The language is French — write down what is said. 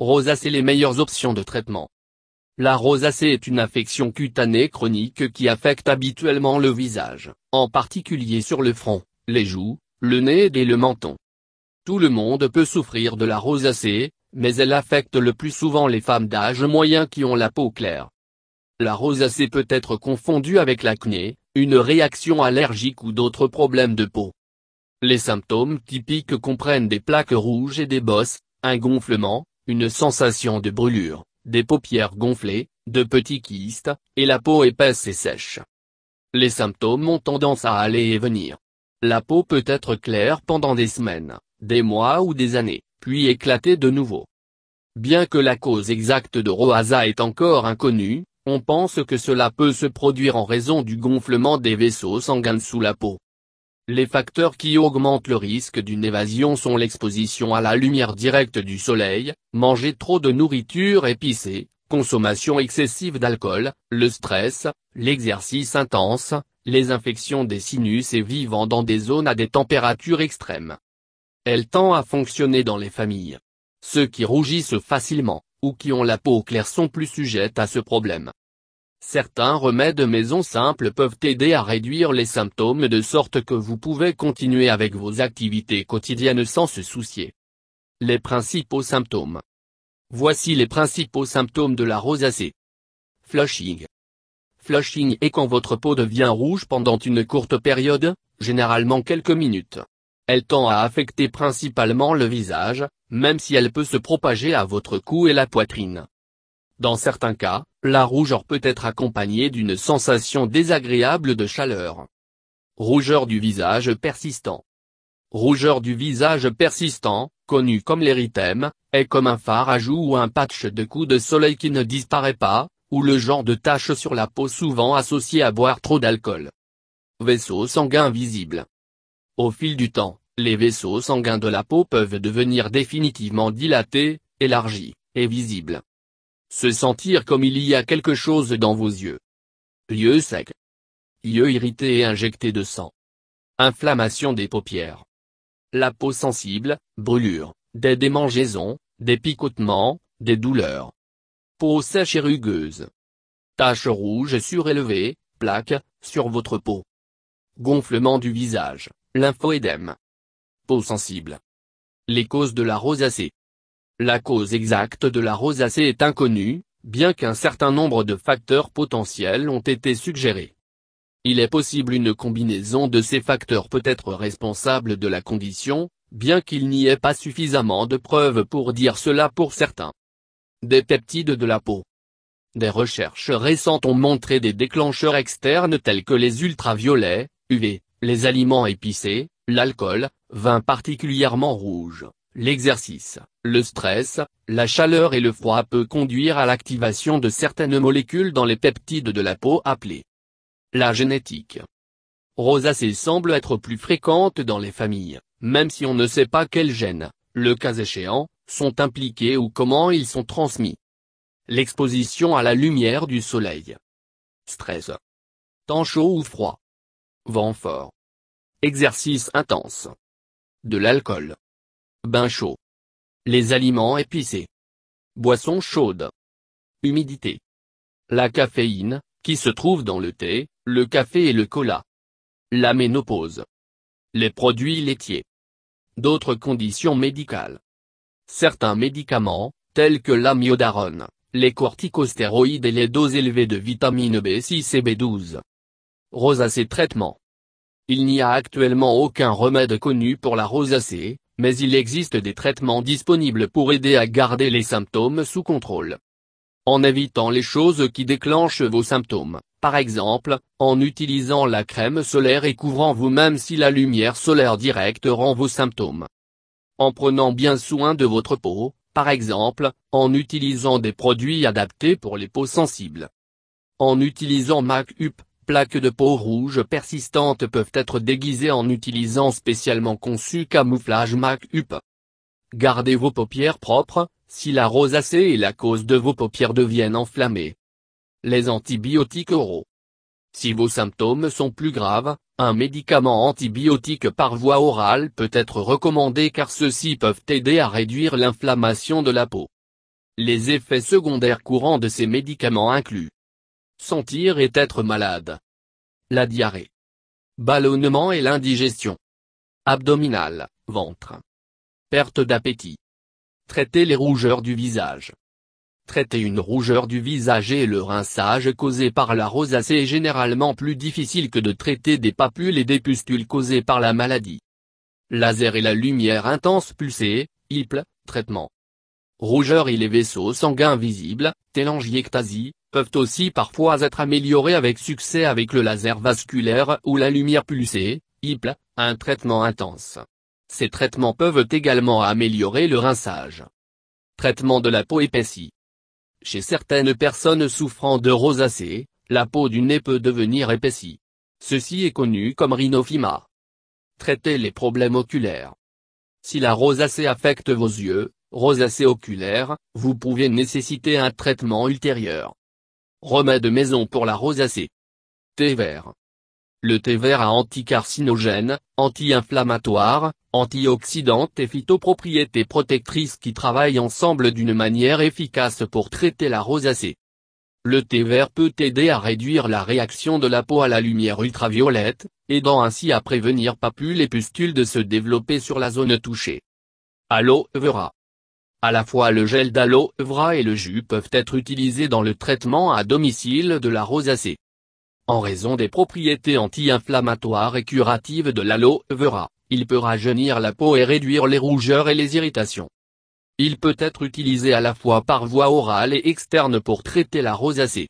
Rosacée les meilleures options de traitement. La rosacée est une affection cutanée chronique qui affecte habituellement le visage, en particulier sur le front, les joues, le nez et le menton. Tout le monde peut souffrir de la rosacée, mais elle affecte le plus souvent les femmes d'âge moyen qui ont la peau claire. La rosacée peut être confondue avec l'acné, une réaction allergique ou d'autres problèmes de peau. Les symptômes typiques comprennent des plaques rouges et des bosses, un gonflement, une sensation de brûlure, des paupières gonflées, de petits kystes, et la peau épaisse et sèche. Les symptômes ont tendance à aller et venir. La peau peut être claire pendant des semaines, des mois ou des années, puis éclater de nouveau. Bien que la cause exacte de Roasa est encore inconnue, on pense que cela peut se produire en raison du gonflement des vaisseaux sanguins sous la peau. Les facteurs qui augmentent le risque d'une évasion sont l'exposition à la lumière directe du soleil, manger trop de nourriture épicée, consommation excessive d'alcool, le stress, l'exercice intense, les infections des sinus et vivant dans des zones à des températures extrêmes. Elle tend à fonctionner dans les familles. Ceux qui rougissent facilement, ou qui ont la peau claire sont plus sujettes à ce problème. Certains remèdes maison simples peuvent aider à réduire les symptômes de sorte que vous pouvez continuer avec vos activités quotidiennes sans se soucier. Les principaux symptômes. Voici les principaux symptômes de la rosacée. Flushing. Flushing est quand votre peau devient rouge pendant une courte période, généralement quelques minutes. Elle tend à affecter principalement le visage, même si elle peut se propager à votre cou et la poitrine. Dans certains cas, la rougeur peut être accompagnée d'une sensation désagréable de chaleur. Rougeur du visage persistant. Rougeur du visage persistant, connu comme l'érythème, est comme un phare à joue ou un patch de coups de soleil qui ne disparaît pas, ou le genre de tache sur la peau souvent associée à boire trop d'alcool. Vaisseau sanguins visibles. Au fil du temps, les vaisseaux sanguins de la peau peuvent devenir définitivement dilatés, élargis, et visibles. Se sentir comme il y a quelque chose dans vos yeux. Yeux secs. Yeux irrités et injectés de sang. Inflammation des paupières. La peau sensible, brûlure, des démangeaisons, des picotements, des douleurs. Peau sèche et rugueuse. Taches rouges surélevées, plaques, sur votre peau. Gonflement du visage, lymphoédème. Peau sensible. Les causes de la rosacée. La cause exacte de la rosacée est inconnue, bien qu'un certain nombre de facteurs potentiels ont été suggérés. Il est possible une combinaison de ces facteurs peut être responsable de la condition, bien qu'il n'y ait pas suffisamment de preuves pour dire cela pour certains. Des peptides de la peau. Des recherches récentes ont montré des déclencheurs externes tels que les ultraviolets, UV, les aliments épicés, l'alcool, vin particulièrement rouge, L'exercice, le stress, la chaleur et le froid peut conduire à l'activation de certaines molécules dans les peptides de la peau appelés. La génétique. Rosacée semble être plus fréquente dans les familles, même si on ne sait pas quels gènes, le cas échéant, sont impliqués ou comment ils sont transmis. L'exposition à la lumière du soleil. Stress. Temps chaud ou froid. Vent fort. Exercice intense. De l'alcool. Bain chaud. Les aliments épicés. Boissons chaudes. Humidité. La caféine, qui se trouve dans le thé, le café et le cola. La ménopause. Les produits laitiers. D'autres conditions médicales. Certains médicaments, tels que la les corticostéroïdes et les doses élevées de vitamine B6 et B12. Rosacée traitement. Il n'y a actuellement aucun remède connu pour la rosacée, mais il existe des traitements disponibles pour aider à garder les symptômes sous contrôle. En évitant les choses qui déclenchent vos symptômes, par exemple, en utilisant la crème solaire et couvrant vous-même si la lumière solaire directe rend vos symptômes. En prenant bien soin de votre peau, par exemple, en utilisant des produits adaptés pour les peaux sensibles. En utilisant MacUP plaques de peau rouge persistantes peuvent être déguisées en utilisant spécialement conçu camouflage MAC UP. Gardez vos paupières propres, si la rosacée est la cause de vos paupières deviennent enflammées. Les antibiotiques oraux. Si vos symptômes sont plus graves, un médicament antibiotique par voie orale peut être recommandé car ceux-ci peuvent aider à réduire l'inflammation de la peau. Les effets secondaires courants de ces médicaments incluent Sentir et être malade. La diarrhée. Ballonnement et l'indigestion. Abdominal, ventre. Perte d'appétit. Traiter les rougeurs du visage. Traiter une rougeur du visage et le rinçage causé par la rosacée est généralement plus difficile que de traiter des papules et des pustules causées par la maladie. Laser et la lumière intense pulsée, hipple, traitement. Rougeur et les vaisseaux sanguins visibles, télangiectasie, peuvent aussi parfois être améliorés avec succès avec le laser vasculaire ou la lumière pulsée, IPL, un traitement intense. Ces traitements peuvent également améliorer le rinçage. Traitement de la peau épaissie. Chez certaines personnes souffrant de rosacée, la peau du nez peut devenir épaissie. Ceci est connu comme rhinophyma. Traiter les problèmes oculaires. Si la rosacée affecte vos yeux, rosacée oculaire, vous pouvez nécessiter un traitement ultérieur. Remède maison pour la rosacée. Thé vert. Le thé vert a anticarcinogène, anti-inflammatoire, antioxydante et phytopropriétés protectrices qui travaillent ensemble d'une manière efficace pour traiter la rosacée. Le thé vert peut aider à réduire la réaction de la peau à la lumière ultraviolette, aidant ainsi à prévenir papules et pustules de se développer sur la zone touchée. Allo vera. À la fois le gel d'aloe vera et le jus peuvent être utilisés dans le traitement à domicile de la rosacée. En raison des propriétés anti-inflammatoires et curatives de l'aloe vera, il peut rajeunir la peau et réduire les rougeurs et les irritations. Il peut être utilisé à la fois par voie orale et externe pour traiter la rosacée.